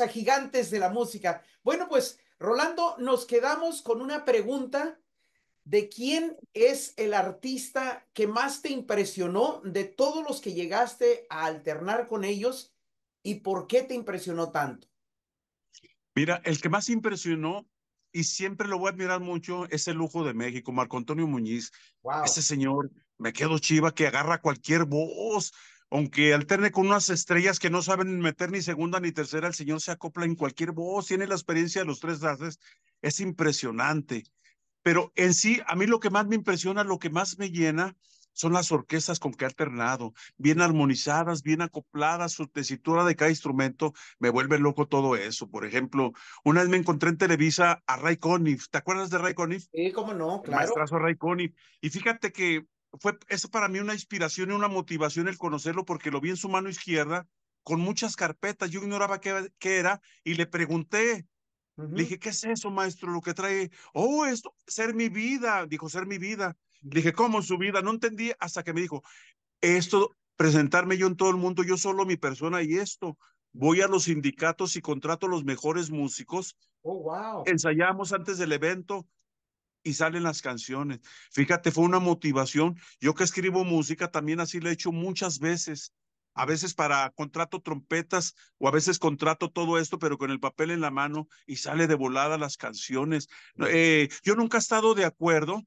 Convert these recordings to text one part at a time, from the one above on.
a Gigantes de la Música. Bueno, pues Rolando, nos quedamos con una pregunta de quién es el artista que más te impresionó de todos los que llegaste a alternar con ellos y por qué te impresionó tanto. Mira, el que más impresionó y siempre lo voy a admirar mucho es el lujo de México, Marco Antonio Muñiz. Ese señor, me quedo chiva, que agarra cualquier voz, aunque alterne con unas estrellas que no saben meter ni segunda ni tercera, el señor se acopla en cualquier voz, tiene la experiencia de los tres haces, es impresionante. Pero en sí, a mí lo que más me impresiona, lo que más me llena, son las orquestas con que ha alternado, bien armonizadas, bien acopladas, su tesitura de cada instrumento, me vuelve loco todo eso. Por ejemplo, una vez me encontré en Televisa a Ray Conniff, ¿te acuerdas de Ray Conniff? Sí, cómo no, claro. Ray Conniff. Y fíjate que fue eso para mí una inspiración y una motivación el conocerlo porque lo vi en su mano izquierda con muchas carpetas, yo ignoraba qué, qué era y le pregunté, le dije, ¿qué es eso, maestro? Lo que trae, oh, esto, ser mi vida, dijo, ser mi vida. Le dije, ¿cómo su vida? No entendí hasta que me dijo, esto, presentarme yo en todo el mundo, yo solo mi persona y esto. Voy a los sindicatos y contrato a los mejores músicos. Oh, wow. Ensayamos antes del evento, y salen las canciones. Fíjate, fue una motivación. Yo que escribo música también así lo he hecho muchas veces. A veces para contrato trompetas o a veces contrato todo esto, pero con el papel en la mano y sale de volada las canciones. Eh, yo nunca he estado de acuerdo.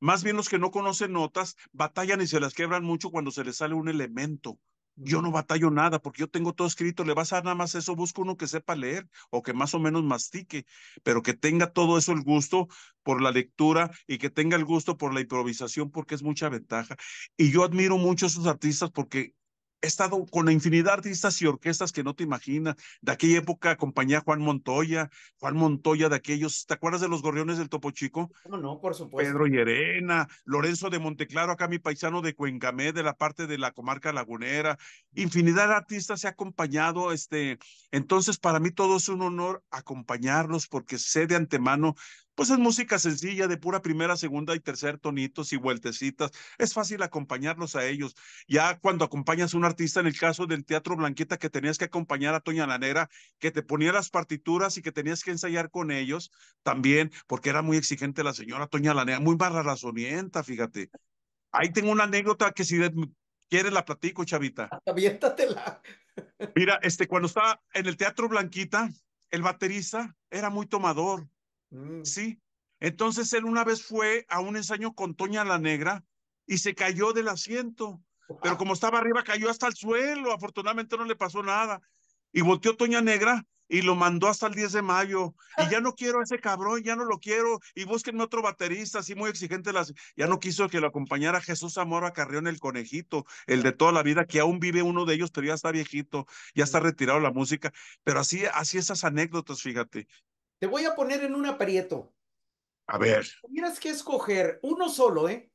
Más bien los que no conocen notas batallan y se las quebran mucho cuando se les sale un elemento yo no batallo nada porque yo tengo todo escrito, le vas a dar nada más eso, busco uno que sepa leer o que más o menos mastique, pero que tenga todo eso el gusto por la lectura y que tenga el gusto por la improvisación porque es mucha ventaja. Y yo admiro mucho a esos artistas porque he estado con la infinidad de artistas y orquestas que no te imaginas. De aquella época acompañé a Juan Montoya, Juan Montoya de aquellos, ¿te acuerdas de los gorriones del Topo Chico? No, no, por supuesto. Pedro Llerena, Lorenzo de Monteclaro, acá mi paisano de Cuencamé, de la parte de la comarca lagunera. Infinidad de artistas se ha acompañado, este, entonces para mí todo es un honor acompañarlos porque sé de antemano pues es música sencilla, de pura primera, segunda y tercer tonitos y vueltecitas. Es fácil acompañarlos a ellos. Ya cuando acompañas a un artista, en el caso del Teatro Blanquita, que tenías que acompañar a Toña Lanera, que te ponía las partituras y que tenías que ensayar con ellos también, porque era muy exigente la señora Toña Lanera, muy barra razonienta, fíjate. Ahí tengo una anécdota que si quieres la platico, chavita. Aviéntatela. Mira, este, cuando estaba en el Teatro Blanquita, el baterista era muy tomador Mm. Sí. Entonces él una vez fue a un ensayo con Toña la Negra y se cayó del asiento. Pero como estaba arriba, cayó hasta el suelo. Afortunadamente no le pasó nada. Y volteó Toña Negra y lo mandó hasta el 10 de mayo. Y ah. ya no quiero a ese cabrón, ya no lo quiero. Y búsquenme otro baterista, así muy exigente. Ya no quiso que lo acompañara Jesús Zamora Carrión, el conejito, el de toda la vida, que aún vive uno de ellos, pero ya está viejito, ya está mm. retirado la música. Pero así, así esas anécdotas, fíjate. Te voy a poner en un aprieto. A ver. Tienes que escoger uno solo, ¿eh?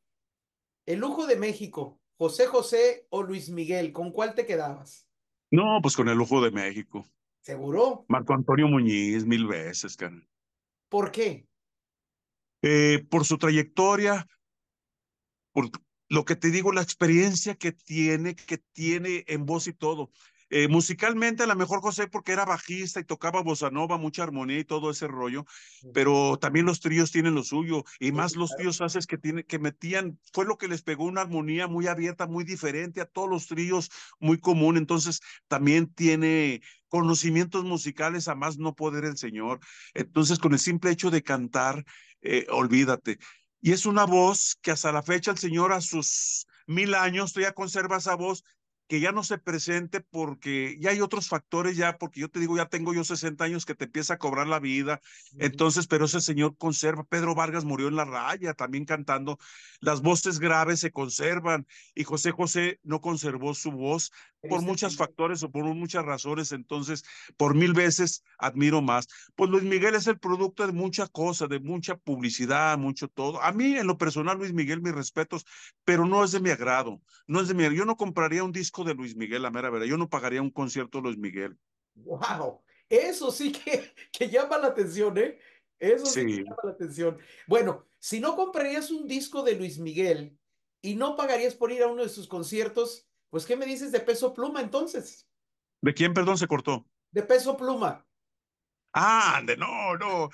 El lujo de México, José José o Luis Miguel, ¿con cuál te quedabas? No, pues con el lujo de México. ¿Seguro? Marco Antonio Muñiz, mil veces, cara. ¿Por qué? Eh, por su trayectoria, por lo que te digo, la experiencia que tiene, que tiene en voz y todo. Eh, musicalmente, a lo mejor José, porque era bajista y tocaba bossa nova, mucha armonía y todo ese rollo, pero también los tríos tienen lo suyo, y más los tríos haces que, tiene, que metían, fue lo que les pegó una armonía muy abierta, muy diferente a todos los tríos, muy común, entonces también tiene conocimientos musicales a más no poder el Señor. Entonces, con el simple hecho de cantar, eh, olvídate. Y es una voz que hasta la fecha el Señor a sus mil años todavía conserva esa voz que ya no se presente porque ya hay otros factores ya, porque yo te digo, ya tengo yo 60 años que te empieza a cobrar la vida. Entonces, pero ese señor conserva, Pedro Vargas murió en la raya también cantando, las voces graves se conservan y José José no conservó su voz por muchos factores o por muchas razones. Entonces, por mil veces admiro más. Pues Luis Miguel es el producto de mucha cosa de mucha publicidad, mucho todo. A mí, en lo personal, Luis Miguel, mis respetos, pero no es de mi agrado. No es de mi Yo no compraría un disco de Luis Miguel, la mera verdad. Yo no pagaría un concierto de Luis Miguel. ¡Wow! Eso sí que, llama la atención, ¿eh? Eso sí. que llama la atención. Bueno, si no comprarías un disco de Luis Miguel y no pagarías por ir a uno de sus conciertos, pues ¿qué me dices de Peso Pluma entonces? ¿De quién, perdón, se cortó? De Peso Pluma. Ah, de no, no.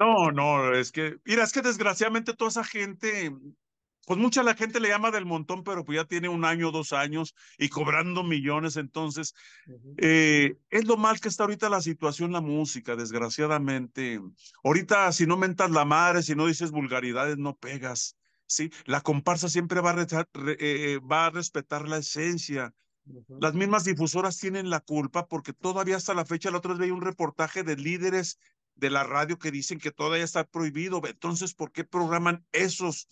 No, no, es que, mira, es que desgraciadamente toda esa gente pues mucha la gente le llama del montón, pero pues ya tiene un año, dos años y cobrando millones. Entonces, eh, es lo mal que está ahorita la situación, la música, desgraciadamente. Ahorita, si no mentas la madre, si no dices vulgaridades, no pegas. ¿sí? La comparsa siempre va a, eh, eh, respetar la esencia. Las mismas difusoras tienen la culpa porque todavía hasta la fecha, la otra vez veía un reportaje de líderes de la radio que dicen que todavía está prohibido. Entonces, ¿por qué programan esos?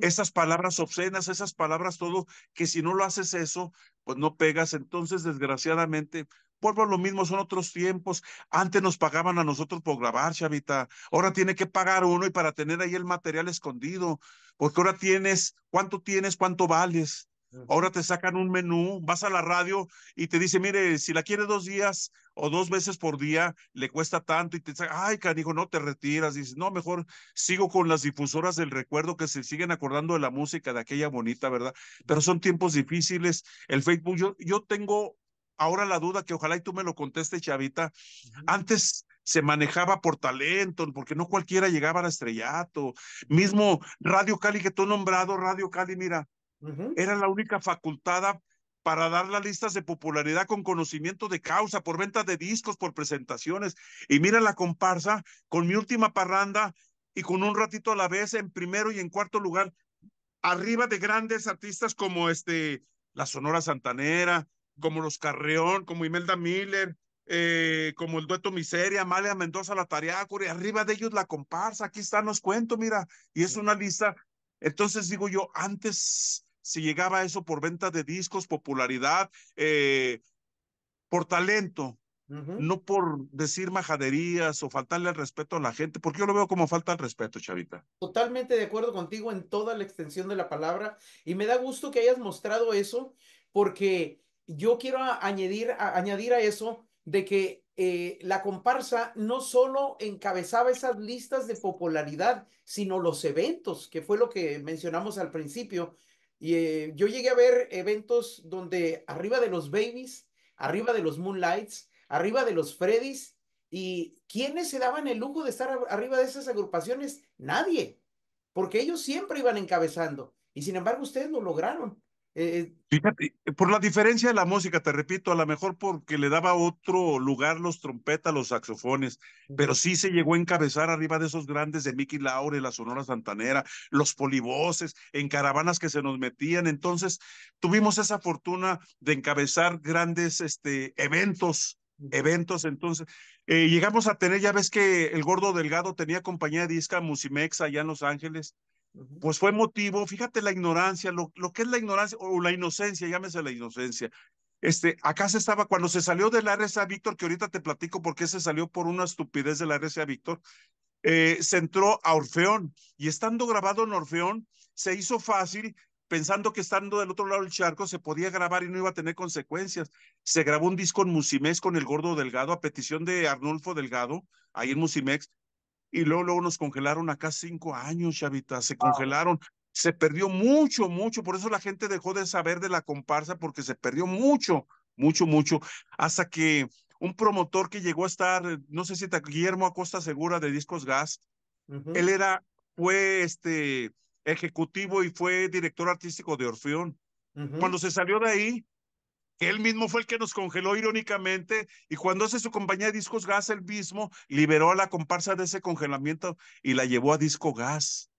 esas palabras obscenas, esas palabras todo, que si no lo haces eso, pues no pegas. Entonces, desgraciadamente, vuelvo a lo mismo, son otros tiempos. Antes nos pagaban a nosotros por grabar, Chavita. Ahora tiene que pagar uno y para tener ahí el material escondido, porque ahora tienes, ¿cuánto tienes? ¿Cuánto vales? Ahora te sacan un menú, vas a la radio y te dice, mire, si la quiere dos días o dos veces por día, le cuesta tanto y te dice, ay, canijo, no te retiras. Dices, no, mejor sigo con las difusoras del recuerdo que se siguen acordando de la música de aquella bonita, ¿verdad? Pero son tiempos difíciles. El Facebook, yo, tengo ahora la duda que ojalá y tú me lo contestes, Chavita. Antes se manejaba por talento, porque no cualquiera llegaba al estrellato. Mismo Radio Cali que tú nombrado, Radio Cali, mira, era la única facultada para dar las listas de popularidad con conocimiento de causa, por venta de discos, por presentaciones. Y mira la comparsa con mi última parranda y con un ratito a la vez en primero y en cuarto lugar, arriba de grandes artistas como este, la Sonora Santanera, como los Carreón, como Imelda Miller, eh, como el dueto Miseria, Amalia Mendoza, la y arriba de ellos la comparsa, aquí está nos cuento, mira, y es una lista. Entonces digo yo, antes si llegaba a eso por venta de discos, popularidad, eh, por talento, no por decir majaderías o faltarle el respeto a la gente, porque yo lo veo como falta al respeto, Chavita. Totalmente de acuerdo contigo en toda la extensión de la palabra y me da gusto que hayas mostrado eso porque yo quiero añadir a, añadir a eso de que eh, la comparsa no solo encabezaba esas listas de popularidad, sino los eventos, que fue lo que mencionamos al principio, y eh, yo llegué a ver eventos donde arriba de los babies, arriba de los moonlights, arriba de los Freddys, y ¿quiénes se daban el lujo de estar arriba de esas agrupaciones? Nadie, porque ellos siempre iban encabezando. Y sin embargo, ustedes lo lograron. Eh, eh, Fíjate, eh, por la diferencia de la música, te repito, a lo mejor porque le daba otro lugar los trompetas, los saxofones, pero sí se llegó a encabezar arriba de esos grandes de Mickey Laure, la Sonora Santanera, los polivoces, en caravanas que se nos metían. Entonces, tuvimos esa fortuna de encabezar grandes este, eventos, eventos. Entonces, llegamos a tener, ya ves que el gordo delgado tenía compañía de disca Musimex allá en Los Ángeles pues fue motivo, fíjate la ignorancia, lo, que es la ignorancia o la inocencia, llámese la inocencia. Este, acá se estaba, cuando se salió de la RSA Víctor, que ahorita te platico por qué se salió por una estupidez de la RSA Víctor, eh, se entró a Orfeón y estando grabado en Orfeón, se hizo fácil pensando que estando del otro lado del charco se podía grabar y no iba a tener consecuencias. Se grabó un disco en Musimex con el gordo Delgado a petición de Arnulfo Delgado, ahí en Musimex, y luego, nos congelaron acá cinco años, Chavita, se congelaron, se perdió mucho, mucho, por eso la gente dejó de saber de la comparsa, porque se perdió mucho, mucho, mucho, hasta que un promotor que llegó a estar, no sé si está Guillermo Acosta Segura de Discos Gas, él era, fue este ejecutivo y fue director artístico de Orfeón. Cuando se salió de ahí, él mismo fue el que nos congeló irónicamente, y cuando hace su compañía de discos Gas, él mismo liberó a la comparsa de ese congelamiento y la llevó a Disco Gas.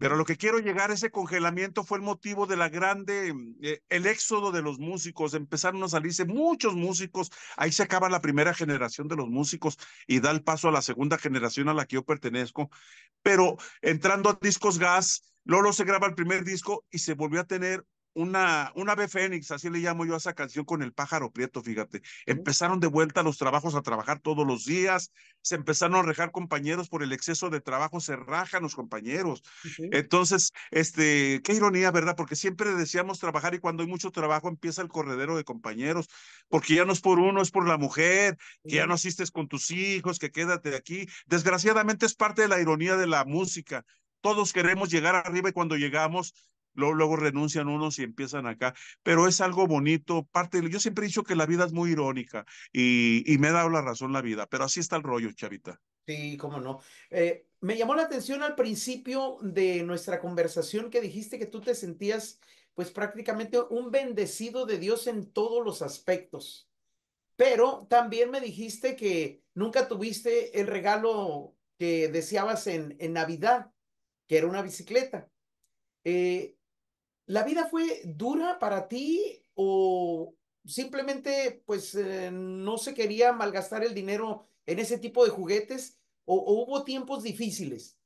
Pero lo que quiero llegar, ese congelamiento fue el motivo de la grande, mm, eh, el éxodo de los músicos, empezaron a salirse muchos músicos, ahí se acaba la primera generación de los músicos y da el paso a la segunda generación a la que yo pertenezco, pero entrando a Discos Gas, Lolo se graba el primer disco y se volvió a tener una, una fénix, así le llamo yo a esa canción con el pájaro prieto, fíjate. Empezaron de vuelta los trabajos a trabajar todos los días, se empezaron a rejar compañeros por el exceso de trabajo, se rajan los compañeros. Entonces, este, qué ironía, ¿verdad? Porque siempre deseamos trabajar y cuando hay mucho trabajo empieza el corredero de compañeros, porque ya no es por uno, es por la mujer, que ya no asistes con tus hijos, que quédate aquí. Desgraciadamente es parte de la ironía de la música todos queremos llegar arriba y cuando llegamos Luego, renuncian unos y empiezan acá, pero es algo bonito, parte yo siempre he dicho que la vida es muy irónica y, me ha dado la razón la vida, pero así está el rollo, chavita. Sí, cómo no. Eh, me llamó la atención al principio de nuestra conversación que dijiste que tú te sentías pues prácticamente un bendecido de Dios en todos los aspectos, pero también me dijiste que nunca tuviste el regalo que deseabas en, en Navidad, que era una bicicleta. Eh, ¿La vida fue dura para ti o simplemente pues eh, no se quería malgastar el dinero en ese tipo de juguetes o, hubo tiempos difíciles?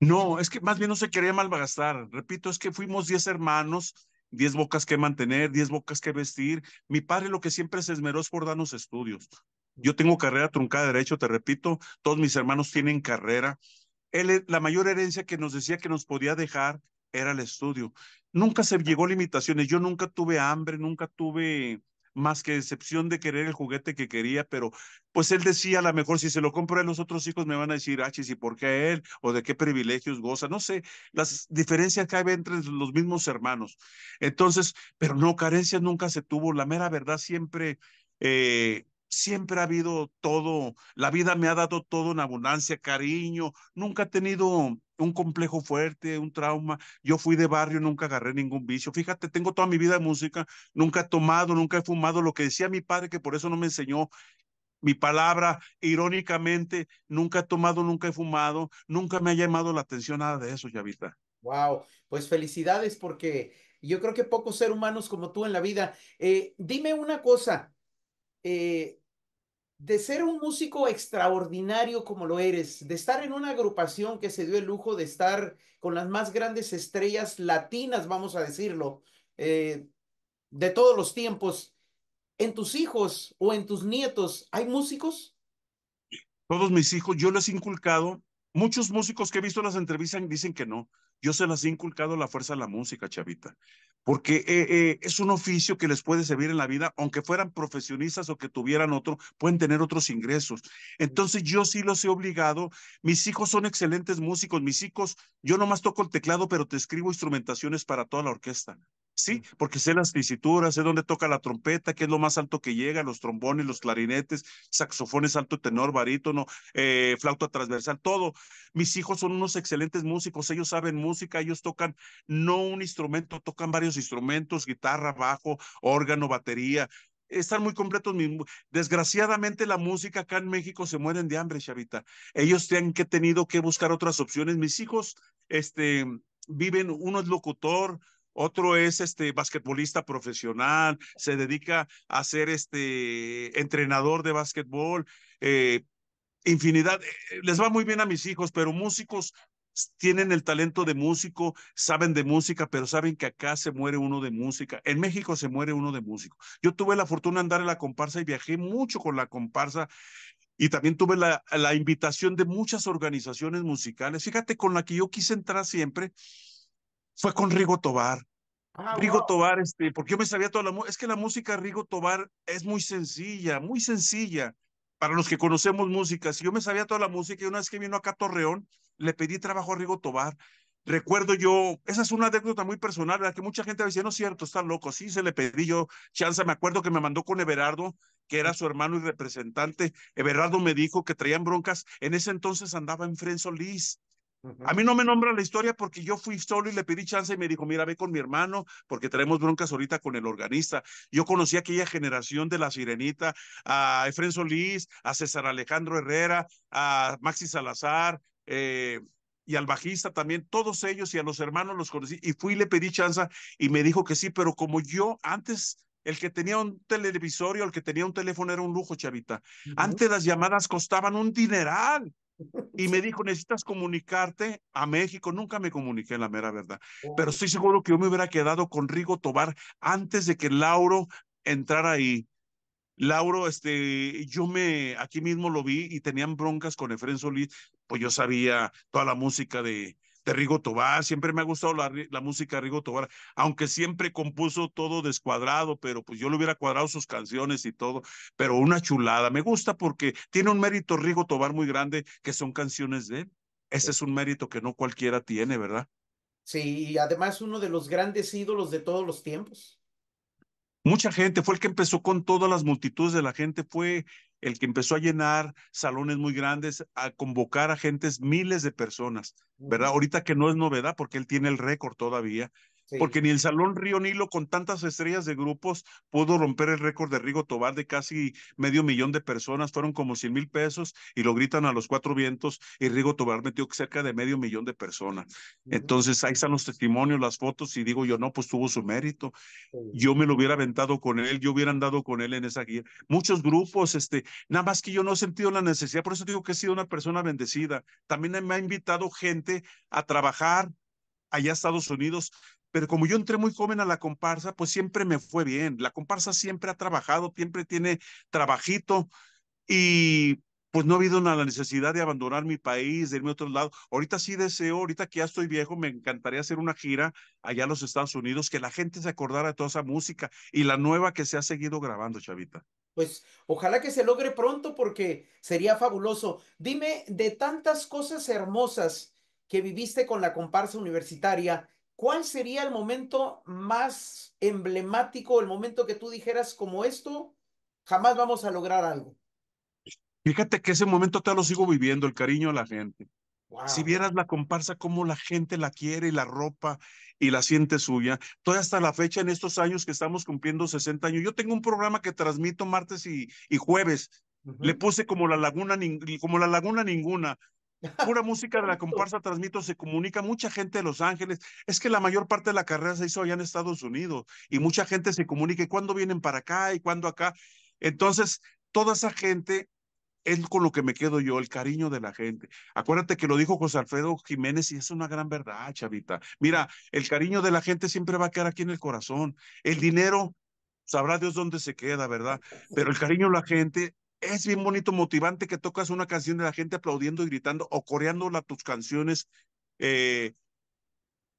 No, es que más bien no se quería malgastar. Repito, es que fuimos 10 hermanos, 10 bocas que mantener, 10 bocas que vestir. Mi padre lo que siempre se esmeró es por darnos estudios. Yo tengo carrera truncada de derecho, te repito, todos mis hermanos tienen carrera. Él, la mayor herencia que nos decía que nos podía dejar era el estudio. Nunca se llegó a limitaciones. Yo nunca tuve hambre, nunca tuve más que excepción de querer el juguete que quería, pero pues él decía, a lo mejor si se lo compro a los otros hijos me van a decir, ah, ¿y por qué a él? ¿O de qué privilegios goza? No sé, las diferencias que hay entre los mismos hermanos. Entonces, pero no, carencia nunca se tuvo, la mera verdad siempre... Eh, siempre ha habido todo, la vida me ha dado todo en abundancia, cariño, nunca he tenido un complejo fuerte, un trauma. Yo fui de barrio, nunca agarré ningún vicio. Fíjate, tengo toda mi vida de música, nunca he tomado, nunca he fumado. Lo que decía mi padre, que por eso no me enseñó mi palabra, irónicamente, nunca he tomado, nunca he fumado, nunca me ha llamado la atención nada de eso, Yavita. Wow, pues felicidades porque yo creo que pocos seres humanos como tú en la vida. Eh, dime una cosa, eh, de ser un músico extraordinario como lo eres, de estar en una agrupación que se dio el lujo de estar con las más grandes estrellas latinas, vamos a decirlo, eh, de todos los tiempos, ¿en tus hijos o en tus nietos hay músicos? Todos mis hijos, yo les he inculcado, muchos músicos que he visto en las entrevistas dicen que no, yo se las he inculcado la fuerza de la música, chavita porque eh, eh, es un oficio que les puede servir en la vida, aunque fueran profesionistas o que tuvieran otro, pueden tener otros ingresos. Entonces yo sí los he obligado, mis hijos son excelentes músicos, mis hijos, yo nomás toco el teclado, pero te escribo instrumentaciones para toda la orquesta. Sí, porque sé las tesituras, sé dónde toca la trompeta, qué es lo más alto que llega, los trombones, los clarinetes, saxofones alto tenor, barítono, eh, flauta transversal, todo. Mis hijos son unos excelentes músicos, ellos saben música, ellos tocan no un instrumento, tocan varios instrumentos, guitarra, bajo, órgano, batería. Están muy completos. Desgraciadamente la música acá en México se mueren de hambre, Chavita. Ellos tienen que tenido que buscar otras opciones. Mis hijos, este, viven, uno es locutor, otro es este basquetbolista profesional, se dedica a ser este entrenador de basquetbol, eh, infinidad. Eh, les va muy bien a mis hijos, pero músicos tienen el talento de músico, saben de música, pero saben que acá se muere uno de música. En México se muere uno de músico. Yo tuve la fortuna de andar en la comparsa y viajé mucho con la comparsa y también tuve la, la invitación de muchas organizaciones musicales. Fíjate, con la que yo quise entrar siempre fue con Rigo Tobar. Ah, Rigo Tobar, este, porque yo me sabía toda la música. Es que la música Rigo Tobar es muy sencilla, muy sencilla. Para los que conocemos música, si yo me sabía toda la música y una vez que vino acá a Torreón, le pedí trabajo a Rigo Tobar. Recuerdo yo, esa es una anécdota muy personal, la que mucha gente decía, no es cierto, está loco. Sí, se le pedí yo chance. Me acuerdo que me mandó con Everardo, que era su hermano y representante. Everardo me dijo que traían broncas. En ese entonces andaba en Frenzo Liz. A mí no me nombra la historia porque yo fui solo y le pedí chance y me dijo, mira, ve con mi hermano porque tenemos broncas ahorita con el organista. Yo conocí a aquella generación de La Sirenita, a Efren Solís, a César Alejandro Herrera, a Maxi Salazar eh, y al bajista también, todos ellos y a los hermanos los conocí y fui y le pedí chance y me dijo que sí, pero como yo antes el que tenía un televisorio, el que tenía un teléfono era un lujo, chavita. Antes las llamadas costaban un dineral. Y me dijo, necesitas comunicarte a México. Nunca me comuniqué, la mera verdad. Pero oh. estoy seguro que yo me hubiera quedado con Rigo Tobar antes de que Lauro entrara ahí. Lauro, este, yo me, aquí mismo lo vi y tenían broncas con Efren Solís, pues yo sabía toda la música de, de Rigo Tobar. Siempre me ha gustado la, música de Rigo Tobar, aunque siempre compuso todo descuadrado, pero pues yo le hubiera cuadrado sus canciones y todo, pero una chulada. Me gusta porque tiene un mérito Rigo Tobar muy grande, que son canciones de él. Ese es un mérito que no cualquiera tiene, ¿verdad? Sí, y además uno de los grandes ídolos de todos los tiempos. Mucha gente, fue el que empezó con todas las multitudes de la gente, fue el que empezó a llenar salones muy grandes, a convocar a gentes, miles de personas, ¿verdad? Ahorita que no es novedad porque él tiene el récord todavía, porque ni el Salón Río Nilo con tantas estrellas de grupos pudo romper el récord de Rigo Tobar de casi medio millón de personas, fueron como 100 mil pesos y lo gritan a los cuatro vientos y Rigo Tobar metió cerca de medio millón de personas. Entonces ahí están los testimonios, las fotos y digo yo, no, pues tuvo su mérito. Yo me lo hubiera aventado con él, yo hubiera andado con él en esa guía. Muchos grupos, este, nada más que yo no he sentido la necesidad, por eso digo que he sido una persona bendecida. También me ha invitado gente a trabajar allá a Estados Unidos pero como yo entré muy joven a la comparsa, pues siempre me fue bien. La comparsa siempre ha trabajado, siempre tiene trabajito y pues no ha habido la necesidad de abandonar mi país, de irme a otro lado. Ahorita sí deseo, ahorita que ya estoy viejo, me encantaría hacer una gira allá a los Estados Unidos, que la gente se acordara de toda esa música y la nueva que se ha seguido grabando, Chavita. Pues ojalá que se logre pronto porque sería fabuloso. Dime, de tantas cosas hermosas que viviste con la comparsa universitaria, ¿cuál sería el momento más emblemático, el momento que tú dijeras como esto, jamás vamos a lograr algo? Fíjate que ese momento te lo sigo viviendo, el cariño a la gente. Si vieras la comparsa, cómo la gente la quiere y la ropa y la siente suya. Todavía hasta la fecha, en estos años que estamos cumpliendo 60 años, yo tengo un programa que transmito martes y, jueves. Le puse como la laguna, como la laguna ninguna, Pura música de la comparsa transmito, se comunica mucha gente de Los Ángeles. Es que la mayor parte de la carrera se hizo allá en Estados Unidos y mucha gente se comunica y cuándo vienen para acá y cuándo acá. Entonces, toda esa gente es con lo que me quedo yo, el cariño de la gente. Acuérdate que lo dijo José Alfredo Jiménez y es una gran verdad, chavita. Mira, el cariño de la gente siempre va a quedar aquí en el corazón. El dinero, sabrá Dios dónde se queda, ¿verdad? Pero el cariño de la gente es bien bonito, motivante que tocas una canción de la gente aplaudiendo y gritando o coreándola tus canciones eh,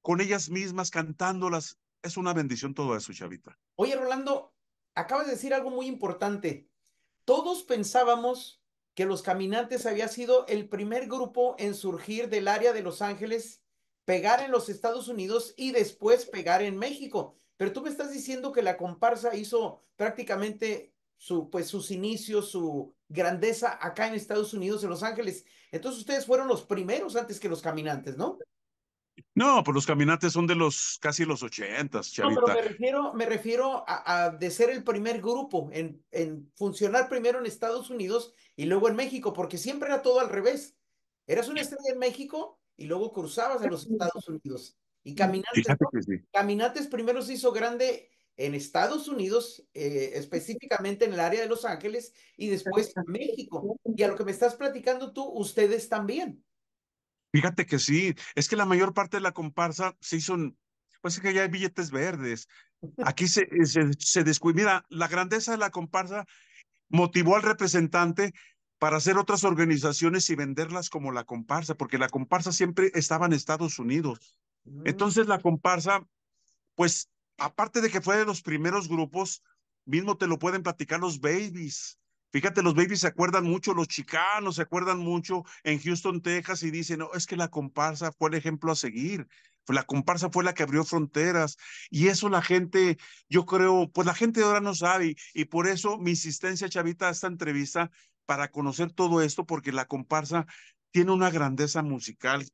con ellas mismas, cantándolas. Es una bendición todo eso, Chavita. Oye, Rolando, acabas de decir algo muy importante. Todos pensábamos que los caminantes había sido el primer grupo en surgir del área de Los Ángeles, pegar en los Estados Unidos y después pegar en México. Pero tú me estás diciendo que la comparsa hizo prácticamente su, pues, sus inicios, su grandeza acá en Estados Unidos, en Los Ángeles. Entonces ustedes fueron los primeros antes que los caminantes, ¿no? No, pues los caminantes son de los casi los ochentas, chavita. No, pero me refiero, me refiero a, de ser el primer grupo en, en funcionar primero en Estados Unidos y luego en México, porque siempre era todo al revés. Eras una estrella en México y luego cruzabas a los Estados Unidos. Y Caminantes, Caminantes primero se hizo grande en Estados Unidos, eh, específicamente en el área de Los Ángeles, y después en México. Y a lo que me estás platicando tú, ustedes también. Fíjate que sí, es que la mayor parte de la comparsa se hizo, en, pues es que ya hay billetes verdes. Aquí se, eh, se, se descuida. Mira, la grandeza de la comparsa motivó al representante para hacer otras organizaciones y venderlas como la comparsa, porque la comparsa siempre estaba en Estados Unidos. Mm. Entonces la comparsa, pues aparte de que fue de los primeros grupos, mismo te lo pueden platicar los babies. Fíjate, los babies se acuerdan mucho, los chicanos se acuerdan mucho en Houston, Texas, y dicen, no, es que la comparsa fue el ejemplo a seguir. La comparsa fue la que abrió fronteras. Y eso la gente, yo creo, pues la gente ahora no sabe. Y por eso mi insistencia, Chavita, a esta entrevista, para conocer todo esto, porque la comparsa tiene una grandeza musical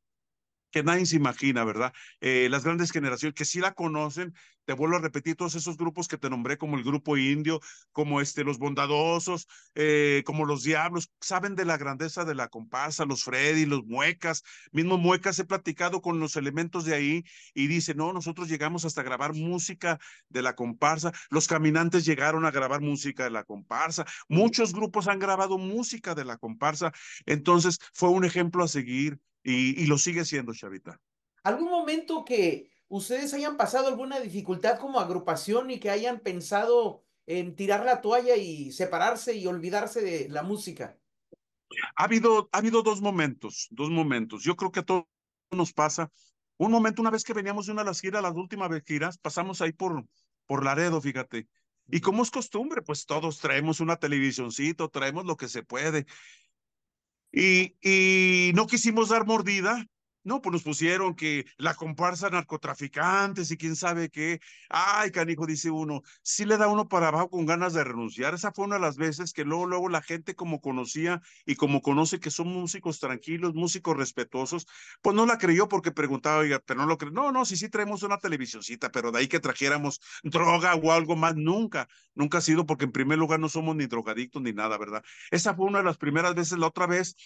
que nadie se imagina, ¿verdad? Eh, las grandes generaciones que sí la conocen, te vuelvo a repetir, todos esos grupos que te nombré, como el grupo indio, como este, los bondadosos, eh, como los diablos, saben de la grandeza de la comparsa, los Freddy, los muecas, mismo muecas he platicado con los elementos de ahí y dice, no, nosotros llegamos hasta grabar música de la comparsa, los caminantes llegaron a grabar música de la comparsa, muchos grupos han grabado música de la comparsa, entonces fue un ejemplo a seguir y, lo sigue siendo, Chavita. ¿Algún momento que ustedes hayan pasado alguna dificultad como agrupación y que hayan pensado en tirar la toalla y separarse y olvidarse de la música? Ha habido, ha habido dos momentos, dos momentos. Yo creo que a todos nos pasa. Un momento, una vez que veníamos de una de las giras, las últimas giras, pasamos ahí por, por Laredo, fíjate. Y como es costumbre, pues todos traemos una televisioncito, traemos lo que se puede y, no quisimos dar mordida no, pues nos pusieron que la comparsa narcotraficantes y quién sabe qué. Ay, canijo, dice uno, sí le da uno para abajo con ganas de renunciar. Esa fue una de las veces que luego, luego la gente como conocía y como conoce que son músicos tranquilos, músicos respetuosos, pues no la creyó porque preguntaba, oiga, pero no lo creyó. No, no, sí, sí traemos una televisioncita, pero de ahí que trajéramos droga o algo más, nunca, nunca ha sido porque en primer lugar no somos ni drogadictos ni nada, ¿verdad? Esa fue una de las primeras veces. La otra vez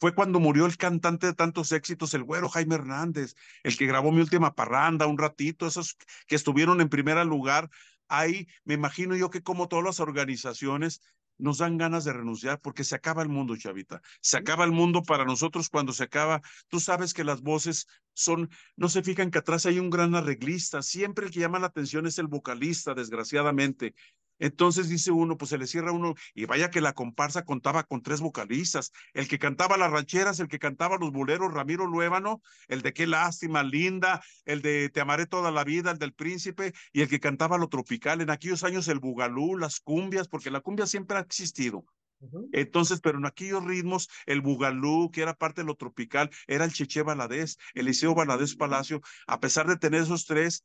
fue cuando murió el cantante de tantos éxitos, el güero Jaime Hernández, el que grabó mi última parranda un ratito, esos que estuvieron en primer lugar. Ahí me imagino yo que como todas las organizaciones nos dan ganas de renunciar porque se acaba el mundo, Chavita. Se acaba el mundo para nosotros cuando se acaba. Tú sabes que las voces son, no se fijan que atrás hay un gran arreglista. Siempre el que llama la atención es el vocalista, desgraciadamente. Entonces dice uno, pues se le cierra uno, y vaya que la comparsa contaba con tres vocalistas, el que cantaba las rancheras, el que cantaba los boleros, Ramiro Luévano, el de Qué lástima, Linda, el de Te amaré toda la vida, el del príncipe, y el que cantaba lo tropical, en aquellos años el bugalú, las cumbias, porque la cumbia siempre ha existido. Entonces, pero en aquellos ritmos, el Bugalú, que era parte de lo tropical, era el Cheche Baladés, Eliseo Baladés Palacio, a pesar de tener esos tres,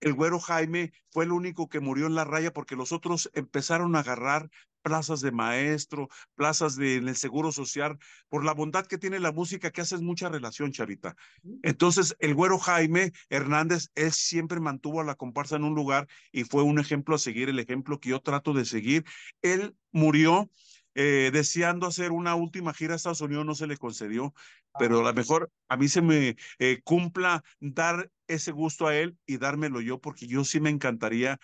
el güero Jaime fue el único que murió en la raya porque los otros empezaron a agarrar plazas de maestro, plazas de, en el seguro social, por la bondad que tiene la música, que haces mucha relación, Charita. Entonces, el güero Jaime Hernández, él siempre mantuvo a la comparsa en un lugar y fue un ejemplo a seguir, el ejemplo que yo trato de seguir. Él murió eh, deseando hacer una última gira a Estados Unidos, no se le concedió pero a lo mejor a mí se me eh, cumpla dar ese gusto a él y dármelo yo, porque yo sí me encantaría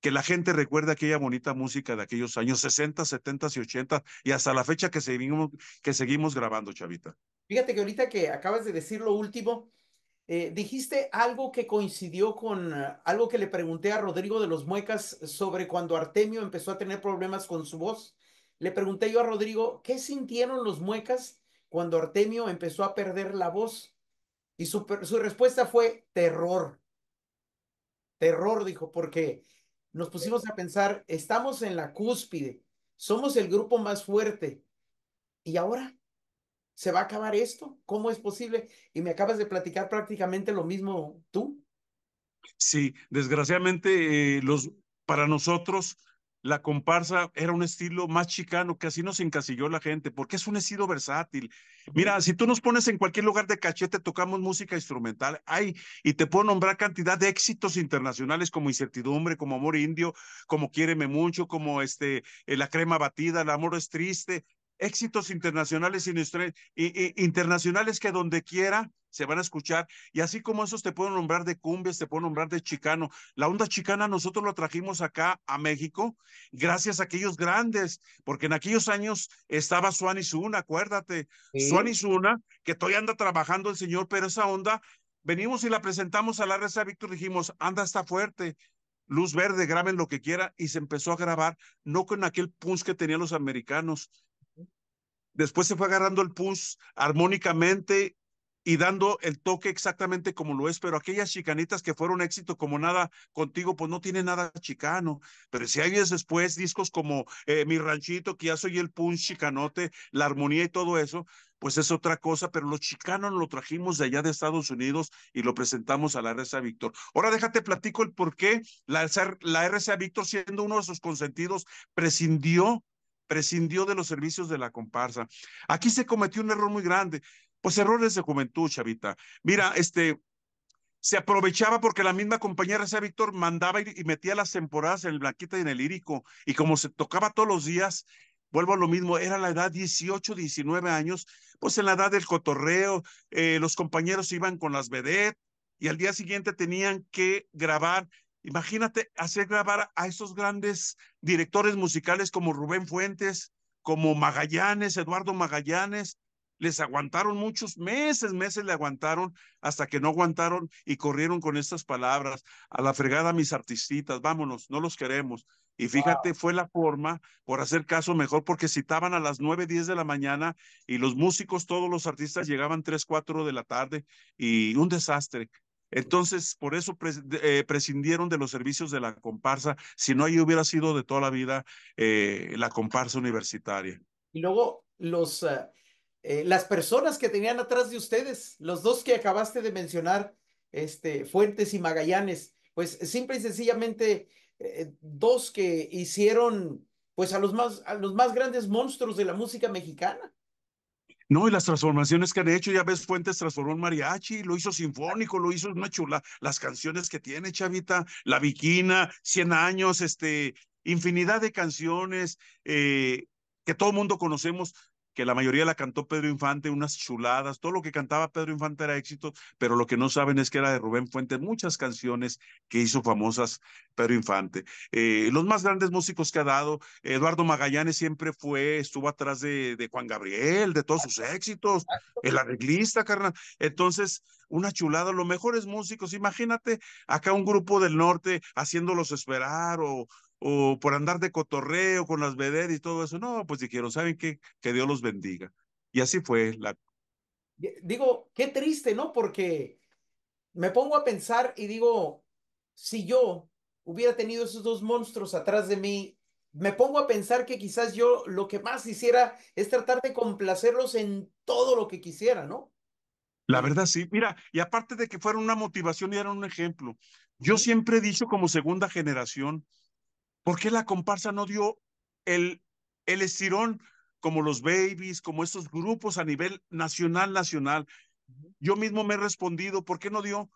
que la gente recuerde aquella bonita música de aquellos años 60, 70 y 80 y hasta la fecha que seguimos, grabando, Chavita. Fíjate que ahorita que acabas de decir lo último, eh, dijiste algo que coincidió con ah, algo que le pregunté a Rodrigo de los Muecas sobre cuando Artemio empezó a tener problemas con su voz. Le pregunté yo a Rodrigo, ¿qué sintieron los Muecas cuando Artemio empezó a perder la voz. Y su, respuesta fue terror. Terror, dijo, porque nos pusimos a pensar, estamos en la cúspide, somos el grupo más fuerte. ¿Y ahora? ¿Se va a acabar esto? ¿Cómo es posible? Y me acabas de platicar prácticamente lo mismo tú. Sí, desgraciadamente eh, los, para nosotros la comparsa era un estilo más chicano, que así nos encasilló la gente, porque es un estilo versátil. Mira, si tú nos pones en cualquier lugar de cachete, tocamos música instrumental, hay, y te puedo nombrar cantidad de éxitos internacionales como Incertidumbre, como Amor Indio, como Quiéreme Mucho, como este, eh, La Crema Batida, El Amor es Triste, éxitos internacionales, y internacionales que donde quiera se van a escuchar. Y así como esos te pueden nombrar de cumbias, te pueden nombrar de chicano. La onda chicana nosotros lo trajimos acá a México gracias a aquellos grandes, porque en aquellos años estaba Suan Isuna, acuérdate. ¿Sí? y Isuna, que todavía anda trabajando el señor, pero esa onda, venimos y la presentamos a la Reserva Víctor, dijimos, anda, está fuerte. Luz verde, graben lo que quiera, y se empezó a grabar, no con aquel punch que tenían los americanos, Después se fue agarrando el pus armónicamente y dando el toque exactamente como lo es, pero aquellas chicanitas que fueron éxito como nada contigo, pues no tiene nada chicano. Pero si años después discos como eh, Mi Ranchito, que ya soy el punch chicanote, la armonía y todo eso, pues es otra cosa, pero los chicanos lo trajimos de allá de Estados Unidos y lo presentamos a la RSA Víctor. Ahora déjate platico el por qué la, la RCA Víctor, siendo uno de sus consentidos, prescindió prescindió de los servicios de la comparsa. Aquí se cometió un error muy grande. Pues errores de juventud, chavita. Mira, este, se aprovechaba porque la misma compañera, sea Víctor, mandaba y metía las temporadas en el blanquito y en el Lírico. Y como se tocaba todos los días, vuelvo a lo mismo, era la edad 18, 19 años, pues en la edad del cotorreo, eh, los compañeros iban con las vedet, y al día siguiente tenían que grabar Imagínate hacer grabar a esos grandes directores musicales como Rubén Fuentes, como Magallanes, Eduardo Magallanes. Les aguantaron muchos meses, meses le aguantaron hasta que no aguantaron y corrieron con estas palabras. A la fregada mis artistitas, vámonos, no los queremos. Y fíjate, fue la forma por hacer caso mejor, porque citaban a las 9, 10 de la mañana y los músicos, todos los artistas llegaban 3, 4 de la tarde y un desastre. Entonces, por eso eh, prescindieron de los servicios de la comparsa, si no, ahí hubiera sido de toda la vida eh, la comparsa universitaria. Y luego, los, ah, eh, las personas que tenían atrás de ustedes, los dos que acabaste de mencionar, este, Fuentes y Magallanes, pues simple y sencillamente dos que hicieron pues a los, a los más grandes monstruos de la música mexicana. No, y las transformaciones que han hecho, ya ves, Fuentes transformó en mariachi, lo hizo sinfónico, lo hizo una chula. Las canciones que tiene, Chavita, La Viquina, Cien Años, este, infinidad de canciones eh, que todo mundo conocemos que la mayoría la cantó Pedro Infante, unas chuladas, todo lo que cantaba Pedro Infante era éxito, pero lo que no saben es que era de Rubén Fuentes, muchas canciones que hizo famosas Pedro Infante. Eh, los más grandes músicos que ha dado, Eduardo Magallanes siempre fue, estuvo atrás de, de Juan Gabriel, de todos sus éxitos, el arreglista, carnal. Entonces, una chulada, los mejores músicos, imagínate acá un grupo del norte haciéndolos esperar o o por andar de cotorreo con las vedettes y todo eso. No, pues dijeron, ¿saben qué? Que Dios los bendiga. Y así fue la... Digo, qué triste, ¿no? Porque me pongo a pensar y digo, si yo hubiera tenido esos dos monstruos atrás de mí, me pongo a pensar que quizás yo lo que más hiciera es tratar de complacerlos en todo lo que quisiera, ¿no? La verdad, sí. Mira, y aparte de que fueron una motivación y eran un ejemplo, yo siempre he dicho como segunda generación, ¿Por qué la comparsa no dio el, el estirón como los babies, como estos grupos a nivel nacional, nacional? Yo mismo me he respondido, ¿por qué no dio?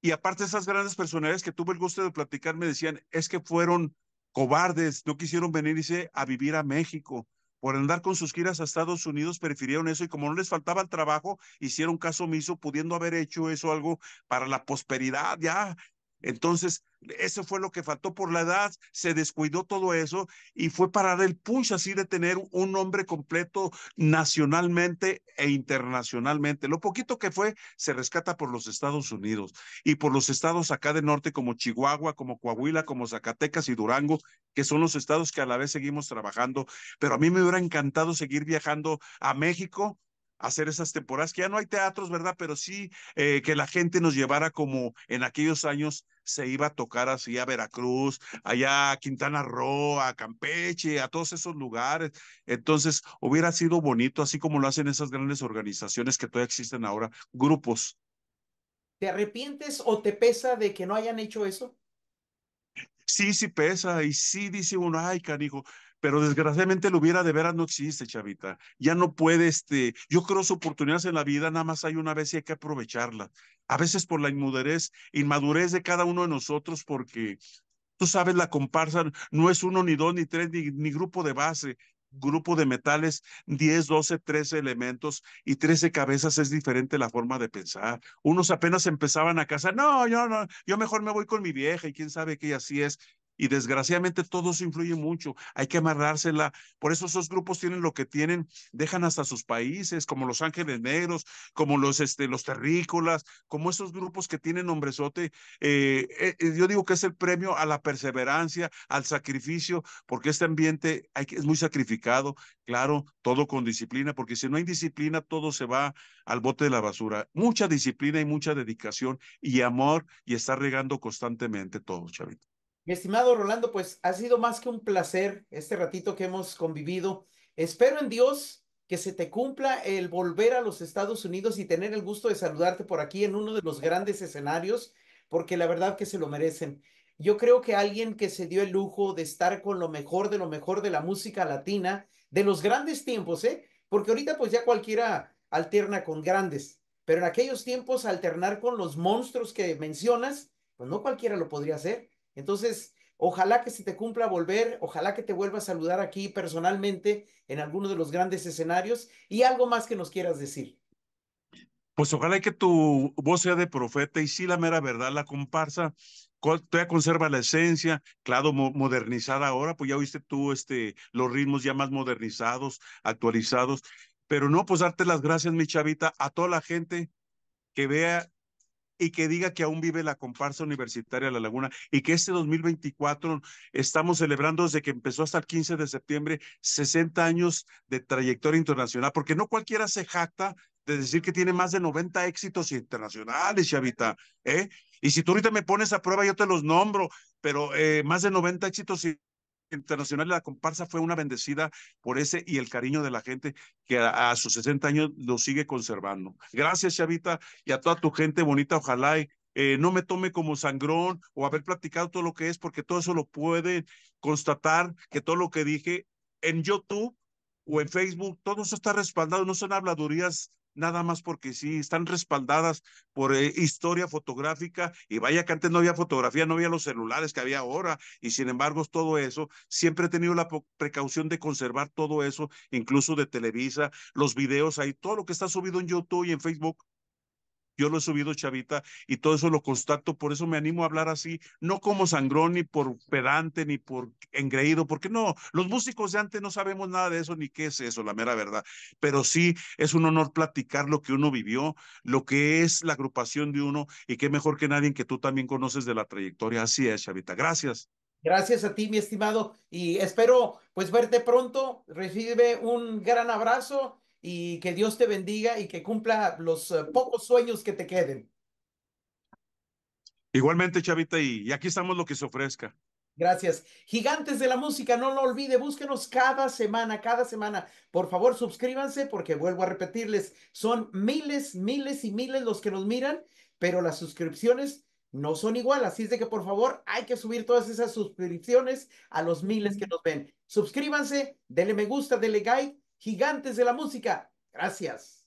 Y aparte esas grandes personalidades que tuve el gusto de platicar me decían, es que fueron cobardes, no quisieron venirse a vivir a México. Por andar con sus giras a Estados Unidos, prefirieron eso y como no les faltaba el trabajo, hicieron caso omiso, pudiendo haber hecho eso algo para la prosperidad, ya entonces, eso fue lo que faltó por la edad, se descuidó todo eso y fue para dar el push así de tener un nombre completo nacionalmente e internacionalmente. Lo poquito que fue se rescata por los Estados Unidos y por los estados acá de norte como Chihuahua, como Coahuila, como Zacatecas y Durango, que son los estados que a la vez seguimos trabajando. Pero a mí me hubiera encantado seguir viajando a México hacer esas temporadas, que ya no hay teatros, ¿verdad? Pero sí eh, que la gente nos llevara como en aquellos años se iba a tocar así a Veracruz, allá a Quintana Roo, a Campeche, a todos esos lugares. Entonces, hubiera sido bonito, así como lo hacen esas grandes organizaciones que todavía existen ahora, grupos. ¿Te arrepientes o te pesa de que no hayan hecho eso? Sí, sí pesa y sí dice uno, ay, canijo, pero desgraciadamente lo hubiera de veras no existe, chavita. Ya no puede, este, yo creo que oportunidades en la vida nada más hay una vez y hay que aprovecharla, A veces por la inmuderez, inmadurez de cada uno de nosotros, porque tú sabes, la comparsa no es uno, ni dos, ni tres, ni, grupo de base, grupo de metales, 10, 12, 13 elementos y 13 cabezas es diferente la forma de pensar. Unos apenas empezaban a casa, no, yo no, yo mejor me voy con mi vieja y quién sabe que así es. Y desgraciadamente todo se influye mucho. Hay que amarrársela. Por eso esos grupos tienen lo que tienen, dejan hasta sus países, como los Ángeles Negros, como los, este, los Terrícolas, como esos grupos que tienen hombrezote. Eh, eh, eh, yo digo que es el premio a la perseverancia, al sacrificio, porque este ambiente es muy sacrificado, claro, todo con disciplina, porque si no hay disciplina, todo se va al bote de la basura. Mucha disciplina y mucha dedicación y amor y está regando constantemente todo, Chavito. Mi estimado Rolando, pues ha sido más que un placer este ratito que hemos convivido. Espero en Dios que se te cumpla el volver a los Estados Unidos y tener el gusto de saludarte por aquí en uno de los grandes escenarios, porque la verdad que se lo merecen. Yo creo que alguien que se dio el lujo de estar con lo mejor de lo mejor de la música latina, de los grandes tiempos, ¿eh? Porque ahorita pues ya cualquiera alterna con grandes, pero en aquellos tiempos alternar con los monstruos que mencionas, pues no cualquiera lo podría hacer. Entonces, ojalá que se te cumpla volver, ojalá que te vuelva a saludar aquí personalmente en alguno de los grandes escenarios y algo más que nos quieras decir. Pues ojalá que tu voz sea de profeta y sí la mera verdad, la comparsa todavía conserva la esencia, claro, modernizada ahora, pues ya oíste tú este, los ritmos ya más modernizados, actualizados, pero no, pues darte las gracias, mi chavita, a toda la gente que vea y que diga que aún vive la comparsa universitaria La Laguna y que este 2024 estamos celebrando desde que empezó hasta el 15 de septiembre 60 años de trayectoria internacional, porque no cualquiera se jacta de decir que tiene más de 90 éxitos internacionales, Chavita, ¿eh? Y si tú ahorita me pones a prueba, yo te los nombro, pero eh, más de 90 éxitos internacionales internacional de la comparsa fue una bendecida por ese y el cariño de la gente que a, sus 60 años lo sigue conservando. Gracias, Chavita, y a toda tu gente bonita, ojalá eh, no me tome como sangrón o haber platicado todo lo que es, porque todo eso lo puede constatar, que todo lo que dije en YouTube o en Facebook, todo eso está respaldado, no son habladurías nada más porque sí, están respaldadas por eh, historia fotográfica y vaya que antes no había fotografía, no había los celulares que había ahora y sin embargo todo eso, siempre he tenido la precaución de conservar todo eso, incluso de Televisa, los videos ahí, todo lo que está subido en YouTube y en Facebook, yo lo he subido, Chavita, y todo eso lo constato, por eso me animo a hablar así, no como sangrón, ni por pedante, ni por engreído, porque no, los músicos de antes no sabemos nada de eso, ni qué es eso, la mera verdad, pero sí es un honor platicar lo que uno vivió, lo que es la agrupación de uno, y qué mejor que nadie que tú también conoces de la trayectoria, así es, Chavita, gracias. Gracias a ti, mi estimado, y espero pues verte pronto, recibe un gran abrazo y que Dios te bendiga y que cumpla los eh, pocos sueños que te queden. Igualmente, Chavita, y, y, aquí estamos lo que se ofrezca. Gracias. Gigantes de la música, no lo olvide, búsquenos cada semana, cada semana. Por favor, suscríbanse porque vuelvo a repetirles, son miles, miles y miles los que nos miran, pero las suscripciones no son igual. Así es de que, por favor, hay que subir todas esas suscripciones a los miles que nos ven. Suscríbanse, denle me gusta, denle like gigantes de la música. Gracias.